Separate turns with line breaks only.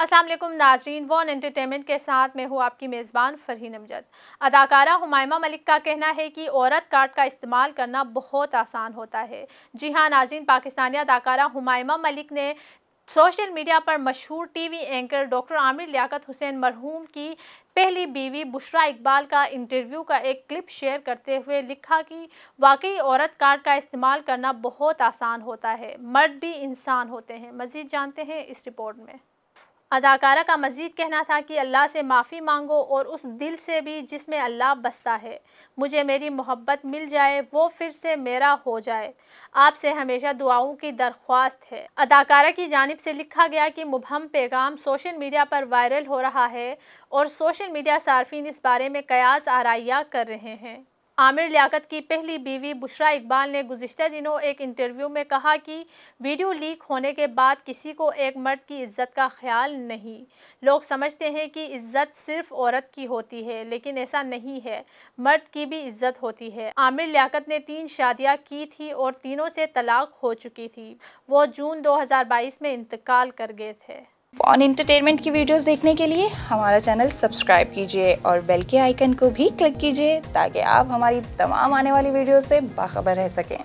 असलम नाजरीन one entertainment के साथ मैं हूँ आपकी मेज़बान फरहीन अमजद अदाकारा हुमायमा मलिक का कहना है कि औरत कार्ड का इस्तेमाल करना बहुत आसान होता है जी हाँ नाजरीन पाकिस्तानी अदाकारा हुमायमा मलिक ने सोशल मीडिया पर मशहूर TV anchor doctor Aamir Liaquat Hussain मरहूम की पहली बीवी बुशरा इकबाल का इंटरव्यू का एक क्लिप शेयर करते हुए लिखा कि वाकई औरत कार्ड का इस्तेमाल करना बहुत आसान होता है मर्द भी इंसान होते हैं मज़ीद जानते हैं इस रिपोर्ट में अदाकारा का मजीद कहना था कि अल्लाह से माफ़ी मांगो और उस दिल से भी जिसमें अल्लाह बसता है मुझे मेरी मोहब्बत मिल जाए वो फिर से मेरा हो जाए आपसे हमेशा दुआओं की दरख्वास्त है अदाकारा की जानब से लिखा गया कि मुबहम पैगाम सोशल मीडिया पर वायरल हो रहा है और सोशल मीडिया सार्फिन इस बारे में कयास आरइया कर रहे हैं आमिर लियाकत की पहली बीवी बुशरा इकबाल ने गुजशत दिनों एक इंटरव्यू में कहा कि वीडियो लीक होने के बाद किसी को एक मर्द की इज्जत का ख्याल नहीं लोग समझते हैं कि इज्जत सिर्फ औरत की होती है लेकिन ऐसा नहीं है मर्द की भी इज्जत होती है आमिर लियाकत ने तीन शादियाँ की थी और तीनों से तलाक हो चुकी थी वो जून दो में इंतकाल कर गए थे
फॉन एंटरटेनमेंट की वीडियोस देखने के लिए हमारा चैनल सब्सक्राइब कीजिए और बेल के आइकन को भी क्लिक कीजिए ताकि आप हमारी तमाम आने वाली वीडियो से बाखबर रह सकें